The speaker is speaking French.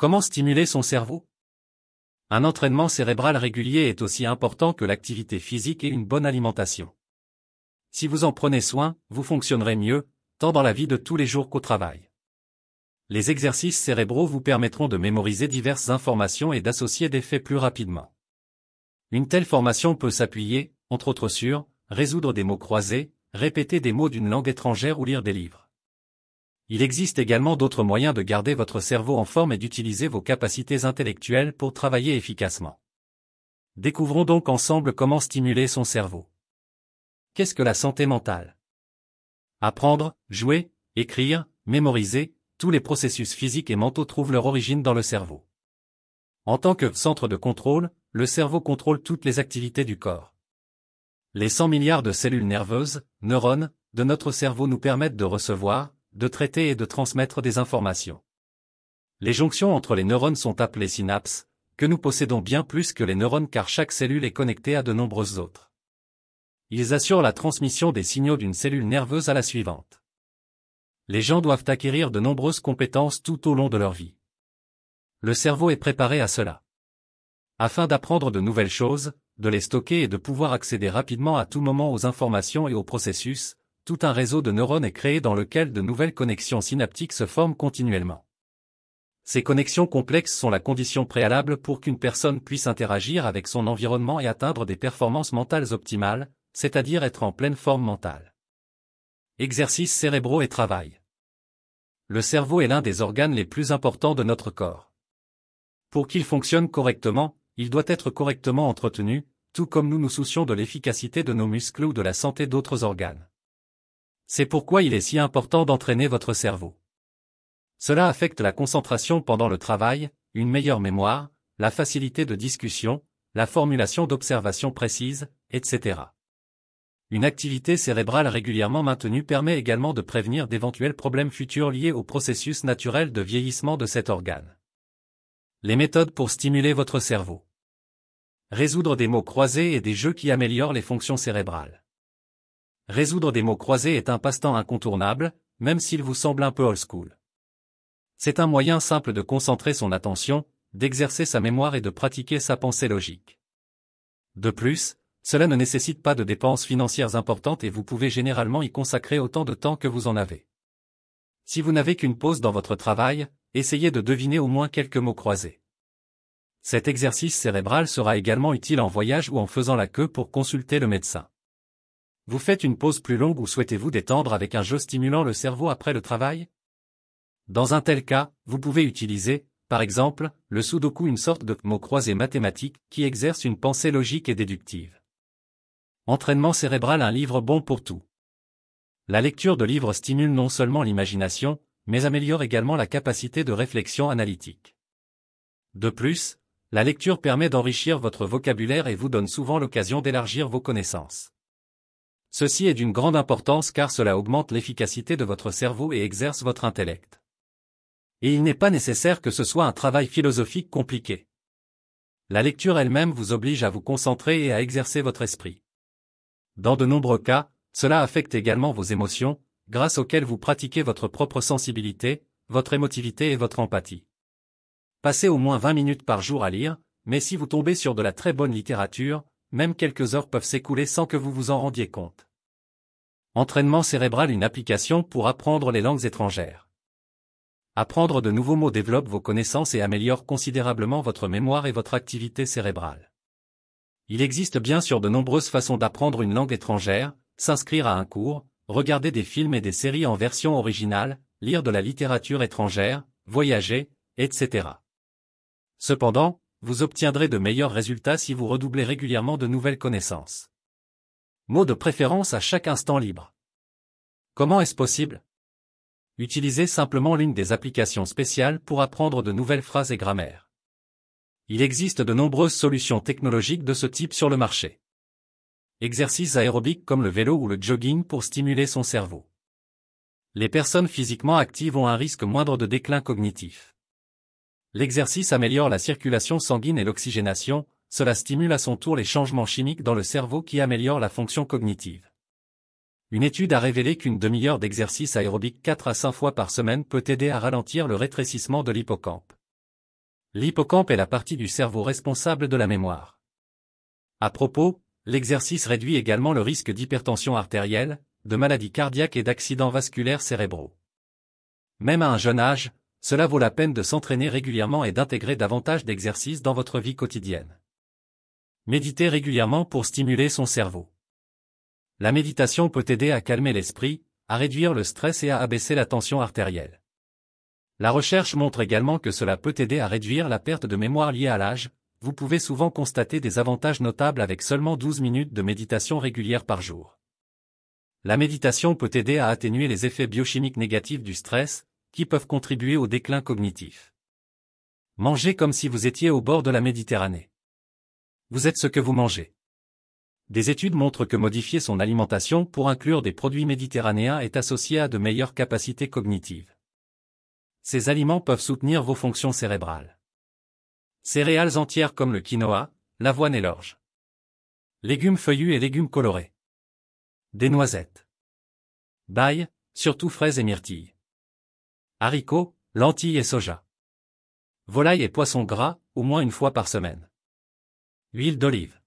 Comment stimuler son cerveau Un entraînement cérébral régulier est aussi important que l'activité physique et une bonne alimentation. Si vous en prenez soin, vous fonctionnerez mieux, tant dans la vie de tous les jours qu'au travail. Les exercices cérébraux vous permettront de mémoriser diverses informations et d'associer des faits plus rapidement. Une telle formation peut s'appuyer, entre autres sur, résoudre des mots croisés, répéter des mots d'une langue étrangère ou lire des livres. Il existe également d'autres moyens de garder votre cerveau en forme et d'utiliser vos capacités intellectuelles pour travailler efficacement. Découvrons donc ensemble comment stimuler son cerveau. Qu'est-ce que la santé mentale Apprendre, jouer, écrire, mémoriser, tous les processus physiques et mentaux trouvent leur origine dans le cerveau. En tant que centre de contrôle, le cerveau contrôle toutes les activités du corps. Les 100 milliards de cellules nerveuses, neurones, de notre cerveau nous permettent de recevoir, de traiter et de transmettre des informations. Les jonctions entre les neurones sont appelées synapses, que nous possédons bien plus que les neurones car chaque cellule est connectée à de nombreuses autres. Ils assurent la transmission des signaux d'une cellule nerveuse à la suivante. Les gens doivent acquérir de nombreuses compétences tout au long de leur vie. Le cerveau est préparé à cela. Afin d'apprendre de nouvelles choses, de les stocker et de pouvoir accéder rapidement à tout moment aux informations et aux processus, tout un réseau de neurones est créé dans lequel de nouvelles connexions synaptiques se forment continuellement. Ces connexions complexes sont la condition préalable pour qu'une personne puisse interagir avec son environnement et atteindre des performances mentales optimales, c'est-à-dire être en pleine forme mentale. Exercices cérébraux et travail. Le cerveau est l'un des organes les plus importants de notre corps. Pour qu'il fonctionne correctement, il doit être correctement entretenu, tout comme nous nous soucions de l'efficacité de nos muscles ou de la santé d'autres organes. C'est pourquoi il est si important d'entraîner votre cerveau. Cela affecte la concentration pendant le travail, une meilleure mémoire, la facilité de discussion, la formulation d'observations précises, etc. Une activité cérébrale régulièrement maintenue permet également de prévenir d'éventuels problèmes futurs liés au processus naturel de vieillissement de cet organe. Les méthodes pour stimuler votre cerveau. Résoudre des mots croisés et des jeux qui améliorent les fonctions cérébrales. Résoudre des mots croisés est un passe-temps incontournable, même s'il vous semble un peu old school. C'est un moyen simple de concentrer son attention, d'exercer sa mémoire et de pratiquer sa pensée logique. De plus, cela ne nécessite pas de dépenses financières importantes et vous pouvez généralement y consacrer autant de temps que vous en avez. Si vous n'avez qu'une pause dans votre travail, essayez de deviner au moins quelques mots croisés. Cet exercice cérébral sera également utile en voyage ou en faisant la queue pour consulter le médecin. Vous faites une pause plus longue ou souhaitez-vous détendre avec un jeu stimulant le cerveau après le travail Dans un tel cas, vous pouvez utiliser, par exemple, le sudoku une sorte de mot croisé mathématique qui exerce une pensée logique et déductive. Entraînement cérébral un livre bon pour tout. La lecture de livres stimule non seulement l'imagination, mais améliore également la capacité de réflexion analytique. De plus, la lecture permet d'enrichir votre vocabulaire et vous donne souvent l'occasion d'élargir vos connaissances. Ceci est d'une grande importance car cela augmente l'efficacité de votre cerveau et exerce votre intellect. Et il n'est pas nécessaire que ce soit un travail philosophique compliqué. La lecture elle-même vous oblige à vous concentrer et à exercer votre esprit. Dans de nombreux cas, cela affecte également vos émotions, grâce auxquelles vous pratiquez votre propre sensibilité, votre émotivité et votre empathie. Passez au moins 20 minutes par jour à lire, mais si vous tombez sur de la très bonne littérature, même quelques heures peuvent s'écouler sans que vous vous en rendiez compte. Entraînement cérébral une application pour apprendre les langues étrangères. Apprendre de nouveaux mots développe vos connaissances et améliore considérablement votre mémoire et votre activité cérébrale. Il existe bien sûr de nombreuses façons d'apprendre une langue étrangère, s'inscrire à un cours, regarder des films et des séries en version originale, lire de la littérature étrangère, voyager, etc. Cependant, vous obtiendrez de meilleurs résultats si vous redoublez régulièrement de nouvelles connaissances. Mots de préférence à chaque instant libre. Comment est-ce possible Utilisez simplement l'une des applications spéciales pour apprendre de nouvelles phrases et grammaires. Il existe de nombreuses solutions technologiques de ce type sur le marché. Exercices aérobiques comme le vélo ou le jogging pour stimuler son cerveau. Les personnes physiquement actives ont un risque moindre de déclin cognitif. L'exercice améliore la circulation sanguine et l'oxygénation, cela stimule à son tour les changements chimiques dans le cerveau qui améliorent la fonction cognitive. Une étude a révélé qu'une demi-heure d'exercice aérobique 4 à 5 fois par semaine peut aider à ralentir le rétrécissement de l'hippocampe. L'hippocampe est la partie du cerveau responsable de la mémoire. À propos, l'exercice réduit également le risque d'hypertension artérielle, de maladies cardiaques et d'accidents vasculaires cérébraux. Même à un jeune âge, cela vaut la peine de s'entraîner régulièrement et d'intégrer davantage d'exercices dans votre vie quotidienne. Méditez régulièrement pour stimuler son cerveau. La méditation peut aider à calmer l'esprit, à réduire le stress et à abaisser la tension artérielle. La recherche montre également que cela peut aider à réduire la perte de mémoire liée à l'âge, vous pouvez souvent constater des avantages notables avec seulement 12 minutes de méditation régulière par jour. La méditation peut aider à atténuer les effets biochimiques négatifs du stress, qui peuvent contribuer au déclin cognitif. Mangez comme si vous étiez au bord de la Méditerranée. Vous êtes ce que vous mangez. Des études montrent que modifier son alimentation pour inclure des produits méditerranéens est associé à de meilleures capacités cognitives. Ces aliments peuvent soutenir vos fonctions cérébrales. Céréales entières comme le quinoa, l'avoine et l'orge. Légumes feuillus et légumes colorés. Des noisettes. Bail, surtout fraises et myrtilles haricots, lentilles et soja. Volaille et poisson gras, au moins une fois par semaine. Huile d'olive.